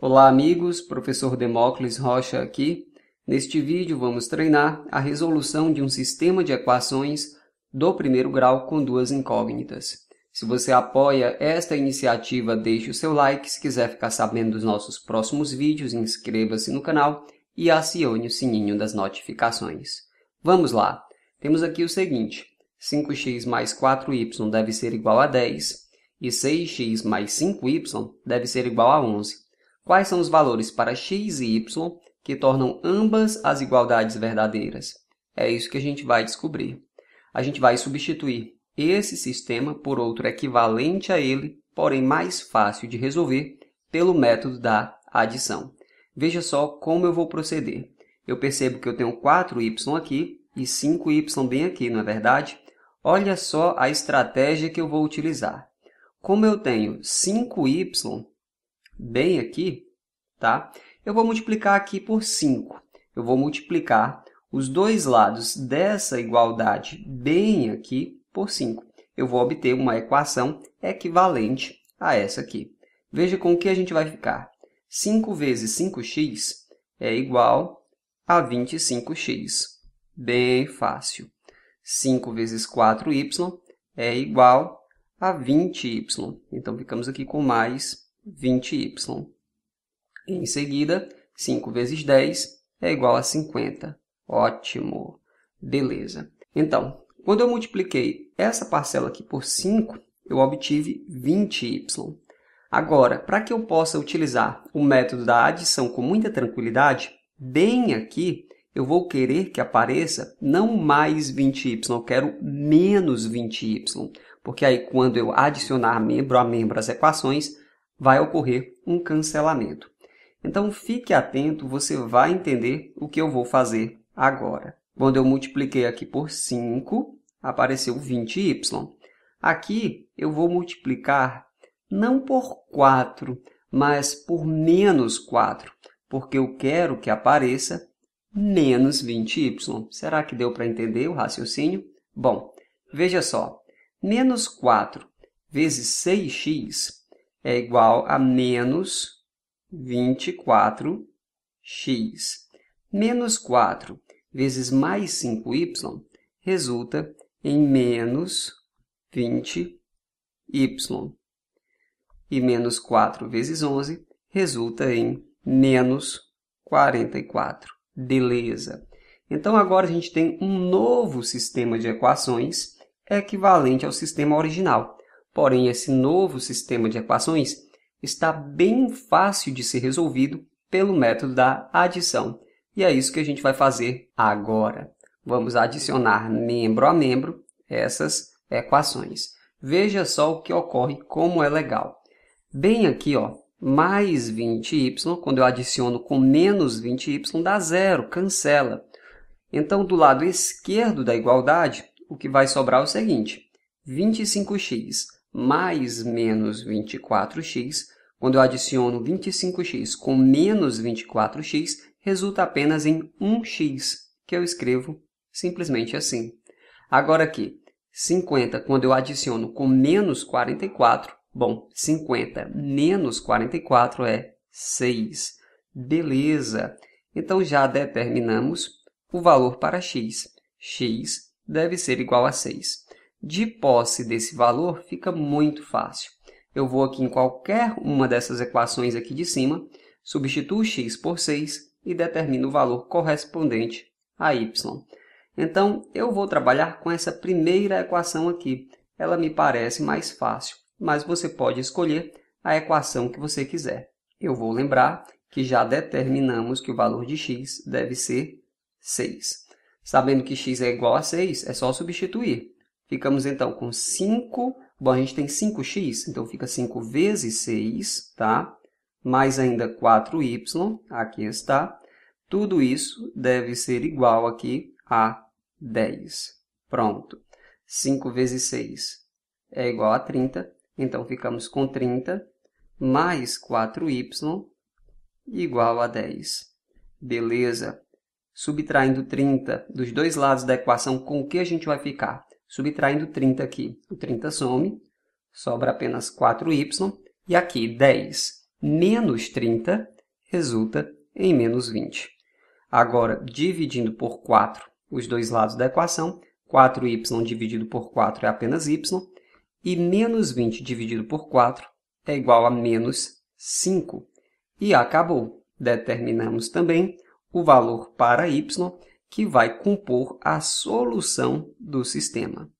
Olá amigos, professor Demócles Rocha aqui. Neste vídeo vamos treinar a resolução de um sistema de equações do primeiro grau com duas incógnitas. Se você apoia esta iniciativa, deixe o seu like. Se quiser ficar sabendo dos nossos próximos vídeos, inscreva-se no canal e acione o sininho das notificações. Vamos lá! Temos aqui o seguinte, 5x mais 4y deve ser igual a 10 e 6x mais 5y deve ser igual a 11. Quais são os valores para x e y que tornam ambas as igualdades verdadeiras? É isso que a gente vai descobrir. A gente vai substituir esse sistema por outro equivalente a ele, porém mais fácil de resolver, pelo método da adição. Veja só como eu vou proceder. Eu percebo que eu tenho 4y aqui e 5y bem aqui, não é verdade? Olha só a estratégia que eu vou utilizar. Como eu tenho 5y bem aqui, tá? Eu vou multiplicar aqui por 5. Eu vou multiplicar os dois lados dessa igualdade bem aqui por 5. Eu vou obter uma equação equivalente a essa aqui. Veja com o que a gente vai ficar. 5 vezes 5x é igual a 25x. Bem fácil. 5 vezes 4y é igual a 20y. Então, ficamos aqui com mais 20y. Em seguida, 5 vezes 10 é igual a 50. Ótimo! Beleza. Então, quando eu multipliquei essa parcela aqui por 5, eu obtive 20y. Agora, para que eu possa utilizar o método da adição com muita tranquilidade, bem aqui eu vou querer que apareça não mais 20y, eu quero menos 20y, porque aí quando eu adicionar membro a membro as equações, vai ocorrer um cancelamento. Então fique atento, você vai entender o que eu vou fazer agora. Quando eu multipliquei aqui por 5, apareceu 20y. Aqui eu vou multiplicar não por 4, mas por menos 4, porque eu quero que apareça menos 20y. Será que deu para entender o raciocínio? Bom, veja só, menos 4 vezes 6x é igual a menos 24x. Menos 4 vezes mais 5y resulta em menos 20y. E menos 4 vezes 11 resulta em menos 44. Beleza! Então, agora a gente tem um novo sistema de equações equivalente ao sistema original. Porém, esse novo sistema de equações está bem fácil de ser resolvido pelo método da adição. E é isso que a gente vai fazer agora. Vamos adicionar membro a membro essas equações. Veja só o que ocorre, como é legal. Bem aqui, ó, mais 20y, quando eu adiciono com menos 20y, dá zero, cancela. Então, do lado esquerdo da igualdade, o que vai sobrar é o seguinte, 25x mais menos 24x, quando eu adiciono 25x com menos 24x, resulta apenas em 1x, que eu escrevo simplesmente assim. Agora aqui, 50, quando eu adiciono com menos 44, bom, 50 menos 44 é 6. Beleza! Então, já determinamos o valor para x. x deve ser igual a 6 de posse desse valor, fica muito fácil. Eu vou aqui em qualquer uma dessas equações aqui de cima, substituo x por 6 e determino o valor correspondente a y. Então, eu vou trabalhar com essa primeira equação aqui. Ela me parece mais fácil, mas você pode escolher a equação que você quiser. Eu vou lembrar que já determinamos que o valor de x deve ser 6. Sabendo que x é igual a 6, é só substituir. Ficamos então com 5. Bom, a gente tem 5x, então fica 5 vezes 6, tá? Mais ainda 4y, aqui está. Tudo isso deve ser igual aqui a 10. Pronto. 5 vezes 6 é igual a 30. Então, ficamos com 30 mais 4y igual a 10. Beleza? Subtraindo 30 dos dois lados da equação, com o que a gente vai ficar? Subtraindo 30 aqui, o 30 some, sobra apenas 4y, e aqui 10 menos 30 resulta em menos 20. Agora, dividindo por 4 os dois lados da equação, 4y dividido por 4 é apenas y, e menos 20 dividido por 4 é igual a menos 5. E acabou. Determinamos também o valor para y que vai compor a solução do sistema.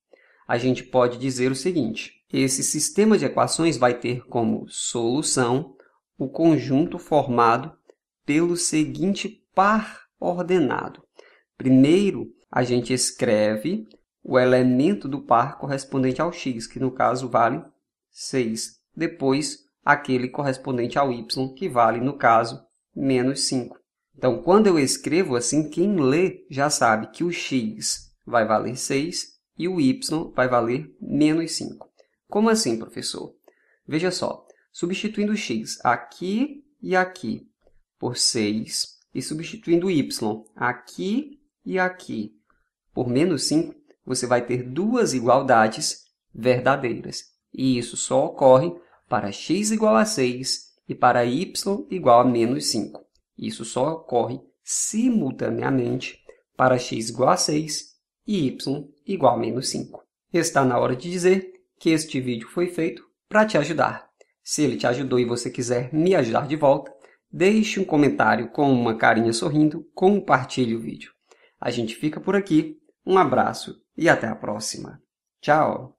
A gente pode dizer o seguinte: esse sistema de equações vai ter como solução o conjunto formado pelo seguinte par ordenado. Primeiro, a gente escreve o elemento do par correspondente ao x, que no caso vale 6. Depois, aquele correspondente ao y, que vale, no caso, menos 5. Então, quando eu escrevo assim, quem lê já sabe que o x vai valer 6 e o y vai valer menos 5. Como assim, professor? Veja só, substituindo x aqui e aqui por 6 e substituindo y aqui e aqui por menos 5, você vai ter duas igualdades verdadeiras. E isso só ocorre para x igual a 6 e para y igual a menos 5. Isso só ocorre simultaneamente para x igual a 6 e y igual a menos 5. Está na hora de dizer que este vídeo foi feito para te ajudar. Se ele te ajudou e você quiser me ajudar de volta, deixe um comentário com uma carinha sorrindo, compartilhe o vídeo. A gente fica por aqui, um abraço e até a próxima. Tchau!